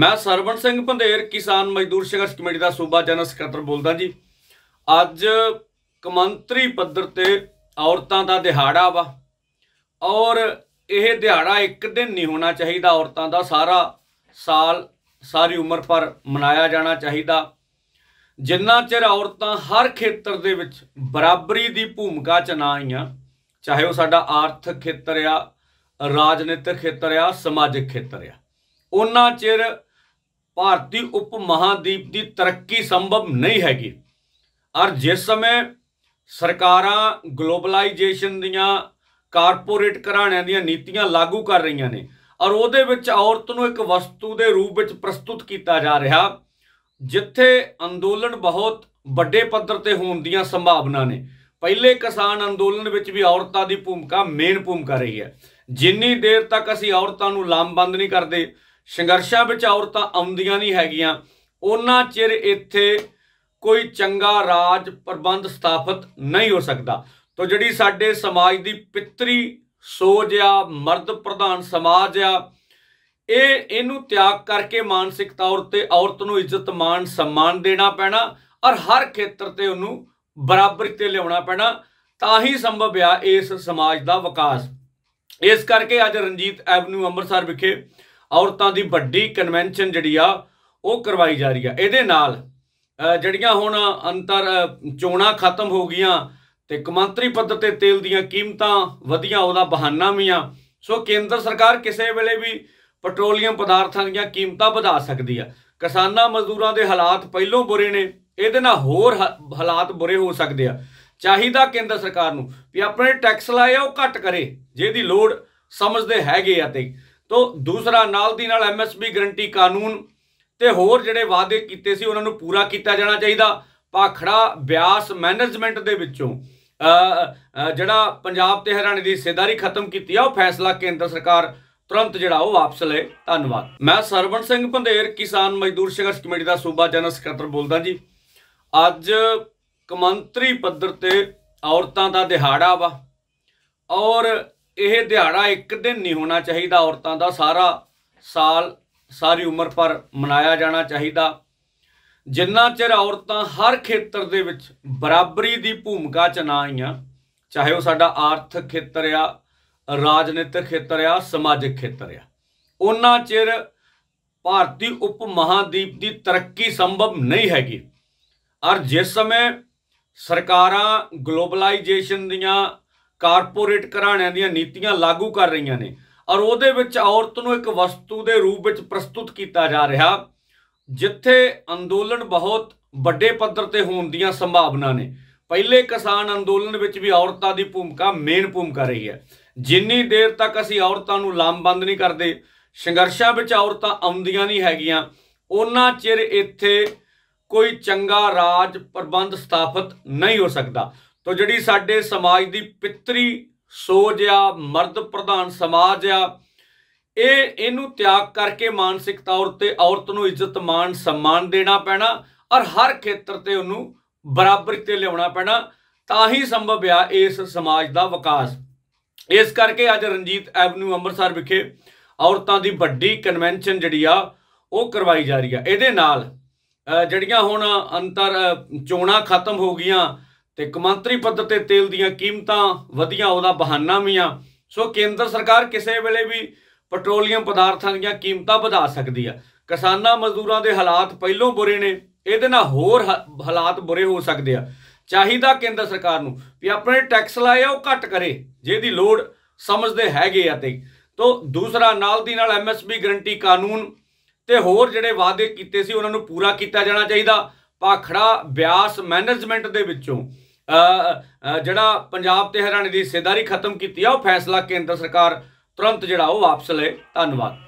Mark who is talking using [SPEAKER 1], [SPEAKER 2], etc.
[SPEAKER 1] ਮੈਂ ਸਰਵਣ ਸਿੰਘ ਭੰਦੇਰ ਕਿਸਾਨ ਮਜ਼ਦੂਰ ਸੰਘਰਸ਼ ਕਮੇਟੀ ਦਾ ਸੂਬਾ ਜਨਰਲ ਸਕੱਤਰ ਬੋਲਦਾ ਜੀ ਅੱਜ ਕਮੰਤਰੀ ਪੱਧਰ ਤੇ ਔਰਤਾਂ ਦਾ ਦਿਹਾੜਾ ਵਾ ਔਰ ਇਹ ਦਿਹਾੜਾ ਇੱਕ ਦਿਨ ਨਹੀਂ ਹੋਣਾ ਚਾਹੀਦਾ ਔਰਤਾਂ ਦਾ ਸਾਰਾ ਸਾਲ ਸਾਰੀ ਉਮਰ ਪਰ ਮਨਾਇਆ ਜਾਣਾ ਚਾਹੀਦਾ ਜਿੰਨਾ ਚਿਰ ਔਰਤਾਂ ਹਰ ਖੇਤਰ ਦੇ ਵਿੱਚ ਬਰਾਬਰੀ ਦੀ ਭੂਮਿਕਾ ਚ ਨਾ ਆਈਆਂ ਚਾਹੇ ਉਹ ਸਾਡਾ ਆਰਥਿਕ ਖੇਤਰ ਆ ਰਾਜਨੀਤਿਕ ਖੇਤਰ ਆ ਸਮਾਜਿਕ ਖੇਤਰ ਆ ਉਹਨਾਂ ਚਿਰ ਭਾਰਤੀ ਉਪ ਮਹਾਦੀਪ ਦੀ ਤਰੱਕੀ ਸੰਭਵ ਨਹੀਂ ਹੈਗੀ ਔਰ ਜਿਸ ਸਮੇਂ ਸਰਕਾਰਾਂ ਗਲੋਬਲਾਈਜੇਸ਼ਨ ਦੀਆਂ ਕਾਰਪੋਰੇਟ ਘਰਾਣਿਆਂ ਦੀਆਂ ਨੀਤੀਆਂ ਲਾਗੂ ਕਰ ਰਹੀਆਂ ਨੇ ਔਰ ਉਹਦੇ ਵਿੱਚ ਔਰਤ ਨੂੰ ਇੱਕ ਵਸਤੂ ਦੇ ਰੂਪ ਵਿੱਚ ਪ੍ਰਸਤੁਤ ਕੀਤਾ ਜਾ ਰਿਹਾ ਜਿੱਥੇ ਅੰਦੋਲਨ ਬਹੁਤ ਵੱਡੇ ਪੱਧਰ ਤੇ ਹੋਣ ਦੀਆਂ ਸੰਭਾਵਨਾ ਨੇ ਪਹਿਲੇ ਕਿਸਾਨ ਅੰਦੋਲਨ ਵਿੱਚ ਵੀ ਔਰਤਾਂ ਦੀ ਭੂਮਿਕਾ ਮੇਨ ਭੂਮਿਕਾ ਰਹੀ ਹੈ ਜਿੰਨੀ ਦੇਰ ਤੱਕ ਅਸੀਂ ਔਰਤਾਂ ਨੂੰ ਲਾਮਬੰਦ ਨਹੀਂ ਕਰਦੇ ਸੰਘਰਸ਼ਾਂ ਵਿੱਚ ਔਰਤਾਂ ਆਉਂਦੀਆਂ ਨਹੀਂ ਹੈਗੀਆਂ ਉਹਨਾਂ ਚਿਰ ਇੱਥੇ ਕੋਈ ਚੰਗਾ ਰਾਜ ਪ੍ਰਬੰਧ ਸਥਾਪਿਤ ਨਹੀਂ ਹੋ ਸਕਦਾ ਤੋਂ ਜਿਹੜੀ ਸਾਡੇ ਸਮਾਜ ਦੀ ਪਿਤਰੀ ਸੋਚ ਆ ਮਰਦ ਪ੍ਰਧਾਨ ਸਮਾਜ ਆ ਇਹ ਇਹਨੂੰ ਤਿਆਗ ਕਰਕੇ ਮਾਨਸਿਕ ਤੌਰ ਤੇ ਔਰਤ ਨੂੰ ਇੱਜ਼ਤ ਮਾਨ ਸਨਮਾਨ ਦੇਣਾ ਪੈਣਾ ਔਰ ਹਰ ਖੇਤਰ ਤੇ ਉਹਨੂੰ ਬਰਾਬਰੀ ਤੇ ਲਿਆਉਣਾ ਪੈਣਾ ਤਾਂ ਹੀ ਸੰਭਵ ਆ ਇਸ ਸਮਾਜ ਦਾ ਵਿਕਾਸ ਇਸ ਕਰਕੇ ਅੱਜ ਰਣਜੀਤ ਐਵਨਿਊ ਅੰਮ੍ਰਿਤਸਰ ਵਿਖੇ ਔਰਤਾਂ ਦੀ ਵੱਡੀ ਕਨਵੈਨਸ਼ਨ ਜਿਹੜੀ ਆ ਉਹ ਕਰਵਾਈ ਜਾ ਰਹੀ ਆ ਇਹਦੇ ਨਾਲ ਜਿਹੜੀਆਂ ਹੁਣ ਅੰਤਰ ਚੋਣਾਂ ਖਤਮ ਹੋ ਗਈਆਂ ਤੇ ਕਮੰਤਰੀ ਪੱਧਰ ਤੇ ਤੇਲ ਦੀਆਂ ਕੀਮਤਾਂ ਵਧੀਆਂ ਉਹਦਾ ਬਹਾਨਾ ਵੀ ਆ ਸੋ ਕੇਂਦਰ ਸਰਕਾਰ ਕਿਸੇ ਵੇਲੇ ਵੀ ਪੈਟਰੋਲੀਅਮ ਪਦਾਰਥਾਂ ਦੀਆਂ ਕੀਮਤਾਂ ਵਧਾ ਸਕਦੀ ਆ ਕਿਸਾਨਾਂ ਮਜ਼ਦੂਰਾਂ ਦੇ ਹਾਲਾਤ ਪਹਿਲੋਂ ਬੁਰੇ ਨੇ ਇਹਦੇ ਨਾਲ ਹੋਰ ਹਾਲਾਤ ਬੁਰੇ ਹੋ ਸਕਦੇ ਆ ਚਾਹੀਦਾ ਕੇਂਦਰ ਸਰਕਾਰ ਨੂੰ ਵੀ ਆਪਣੇ ਟੈਕਸ ਲਾਏ ਉਹ ਘੱਟ ਕਰੇ ਜਿਹਦੀ ਲੋੜ ਸਮਝਦੇ ਹੈਗੇ ਆ ਤੇ ਤੋਂ ਦੂਸਰਾ ਨਾਲ ਦੀ ਨਾਲ ਐਮਐਸਪੀ ਗਰੰਟੀ ਕਾਨੂੰਨ ਤੇ ਹੋਰ ਜਿਹੜੇ ਵਾਅਦੇ ਕੀਤੇ ਸੀ ਉਹਨਾਂ ਨੂੰ ਪੂਰਾ ਕੀਤਾ ਜਾਣਾ ਚਾਹੀਦਾ ਪਾਖੜਾ ਬਿਆਸ ਮੈਨੇਜਮੈਂਟ ਦੇ ਵਿੱਚੋਂ ਜਿਹੜਾ ਪੰਜਾਬ ਤੇ ਹਰਿਆਣੇ ਦੀ ਹਿੱਸੇਦਾਰੀ ਖਤਮ ਕੀਤੀ ਆ ਉਹ ਫੈਸਲਾ ਕੇਂਦਰ ਸਰਕਾਰ ਤੁਰੰਤ ਜਿਹੜਾ ਉਹ ਵਾਪਸ ਲਏ ਧੰਨਵਾਦ ਮੈਂ ਸਰਵਣ ਸਿੰਘ ਭੰਦੇਰ ਕਿਸਾਨ ਮਜ਼ਦੂਰ ਸੰਘਰਸ਼ ਕਮੇਟੀ ਦਾ ਸੂਬਾ ਜਨਰਲ ਸਕੱਤਰ ਬੋਲਦਾ ਜੀ ਅੱਜ ਕਮੰਤਰੀ ਪੱਧਰ ਤੇ ਔਰਤਾਂ ਦਾ ਦਿਹਾੜਾ ਵਾ ਔਰ ਇਹ ਦਿਹਾੜਾ ਇੱਕ ਦਿਨ ਨਹੀਂ ਹੋਣਾ ਚਾਹੀਦਾ ਔਰਤਾਂ ਦਾ ਸਾਰਾ ਸਾਲ ਸਾਰੀ ਉਮਰ ਪਰ ਮਨਾਇਆ ਜਾਣਾ ਚਾਹੀਦਾ ਜਿੰਨਾ ਚਿਰ ਔਰਤਾਂ ਹਰ ਖੇਤਰ ਦੇ ਵਿੱਚ ਬਰਾਬਰੀ ਦੀ ਭੂਮਿਕਾ ਚ ਨਾ ਆਈਆਂ ਚਾਹੇ ਉਹ ਸਾਡਾ ਆਰਥਿਕ ਖੇਤਰ ਆ ਰਾਜਨੀਤਿਕ ਖੇਤਰ ਆ ਸਮਾਜਿਕ ਖੇਤਰ ਆ ਉਹਨਾਂ ਚਿਰ ਭਾਰਤੀ ਉਪ ਮਹਾਦੀਪ ਦੀ ਤਰੱਕੀ ਸੰਭਵ ਨਹੀਂ ਹੈਗੀ ਔਰ ਜਿਸ ਸਮੇਂ ਸਰਕਾਰਾਂ ਗਲੋਬਲਾਈਜੇਸ਼ਨ ਦੀਆਂ ਕਾਰਪੋਰੇਟ ਘਰਾਣਿਆਂ ਦੀਆਂ ਨੀਤੀਆਂ ਲਾਗੂ ਕਰ ਰਹੀਆਂ ਨੇ ਔਰ ਉਹਦੇ ਵਿੱਚ ਔਰਤ ਨੂੰ ਇੱਕ ਵਸਤੂ ਦੇ ਰੂਪ ਵਿੱਚ ਪ੍ਰਸਤੁਤ ਕੀਤਾ ਜਾ ਰਿਹਾ ਜਿੱਥੇ ਅੰਦੋਲਨ ਬਹੁਤ ਵੱਡੇ ਪੱਧਰ ਤੇ ਹੋਣ ਦੀਆਂ ਸੰਭਾਵਨਾ ਨੇ ਪਹਿਲੇ ਕਿਸਾਨ ਅੰਦੋਲਨ ਵਿੱਚ ਵੀ ਔਰਤਾਂ ਦੀ ਭੂਮਿਕਾ ਮੇਨ ਭੂਮਿਕਾ ਰਹੀ ਹੈ ਜਿੰਨੀ ਦੇਰ ਤੱਕ ਅਸੀਂ ਔਰਤਾਂ ਨੂੰ ਲਾਮਬੰਦ ਨਹੀਂ ਕਰਦੇ ਸੰਘਰਸ਼ਾਂ ਵਿੱਚ ਔਰਤਾਂ ਆਉਂਦੀਆਂ ਨਹੀਂ ਹੈਗੀਆਂ ਉਹਨਾਂ ਚਿਰ ਇੱਥੇ ਕੋਈ ਚੰਗਾ ਰਾਜ ਪ੍ਰਬੰਧ ਸਥਾਪਿਤ ਨਹੀਂ ਹੋ ਸਕਦਾ ਤੋਂ ਜਿਹੜੀ ਸਾਡੇ ਸਮਾਜ ਦੀ ਪਿਤਰੀ ਸੋਚ ਆ ਮਰਦ ਪ੍ਰਧਾਨ ਸਮਾਜ ਆ ਇਹ ਇਹਨੂੰ ਤਿਆਗ ਕਰਕੇ ਮਾਨਸਿਕ ਤੌਰ ਤੇ ਔਰਤ ਨੂੰ ਇੱਜ਼ਤ ਮਾਨ ਸਨਮਾਨ ਦੇਣਾ ਪੈਣਾ ਔਰ ਹਰ ਖੇਤਰ ਤੇ ਉਹਨੂੰ ਬਰਾਬਰ ਤੇ ਲਿਆਉਣਾ ਪੈਣਾ ਤਾਂ ਹੀ ਸੰਭਵ ਆ ਇਸ ਸਮਾਜ ਦਾ ਵਿਕਾਸ ਇਸ ਕਰਕੇ ਅੱਜ ਰਣਜੀਤ ਐਵਨਿਊ ਅੰਮ੍ਰਿਤਸਰ ਵਿਖੇ ਔਰਤਾਂ ਦੀ ਵੱਡੀ ਕਨਵੈਨਸ਼ਨ ਜਿਹੜੀ ਆ ਉਹ ਕਰਵਾਈ ਜਾ ਰਹੀ ਆ ਇਹਦੇ ਨਾਲ ਜਿਹੜੀਆਂ ਹੁਣ ਅੰਤਰ ਚੋਣਾ ਖਤਮ ਹੋ ਗਈਆਂ ਤੇ ਕਮੰਤਰੀ ਪੱਧਰ ਤੇ ਤੇਲ ਦੀਆਂ ਕੀਮਤਾਂ ਵਧੀਆਂ ਉਹਦਾ ਬਹਾਨਾ ਵੀ ਆ ਸੋ ਕੇਂਦਰ ਸਰਕਾਰ ਕਿਸੇ ਵੇਲੇ ਵੀ ਪੈਟਰੋਲੀਅਮ ਪਦਾਰਥਾਂ ਦੀਆਂ ਕੀਮਤਾਂ ਵਧਾ ਸਕਦੀ ਆ ਕਿਸਾਨਾਂ ਮਜ਼ਦੂਰਾਂ ਦੇ ਹਾਲਾਤ ਪਹਿਲੋਂ ਬੁਰੇ ਨੇ ਇਹਦੇ ਨਾਲ ਹੋਰ ਹਾਲਾਤ ਬੁਰੇ ਹੋ ਸਕਦੇ ਆ ਚਾਹੀਦਾ ਕੇਂਦਰ ਸਰਕਾਰ ਨੂੰ ਵੀ ਆਪਣੇ ਟੈਕਸ ਲਾਏ ਉਹ ਘੱਟ ਕਰੇ ਜਿਹਦੀ ਲੋੜ ਸਮਝਦੇ ਹੈਗੇ ਆ ਤੇ ਤੋਂ ਦੂਸਰਾ ਨਾਲ ਦੀ ਨਾਲ ਐਮਐਸਬੀ ਗਰੰਟੀ ਕਾਨੂੰਨ ਤੇ ਹੋਰ ਜਿਹੜੇ ਵਾਅਦੇ ਕੀਤੇ ਸੀ ਉਹਨਾਂ ਨੂੰ ਪੂਰਾ ਕੀਤਾ ਜਾਣਾ ਚਾਹੀਦਾ ਪਾਖੜਾ ਬਿਆਸ ਮੈਨੇਜਮੈਂਟ ਦੇ ਵਿੱਚੋਂ ਜਿਹੜਾ ਪੰਜਾਬ ਤੇ ਹਰਿਆਣੇ ਦੀ ਹਿੱਸੇਦਾਰੀ ਖਤਮ ਕੀਤੀ ਆ ਉਹ ਫੈਸਲਾ ਕੇਂਦਰ ਸਰਕਾਰ ਤੁਰੰਤ ਜਿਹੜਾ ਉਹ ਵਾਪਸ ਲਏ ਧੰਨਵਾਦ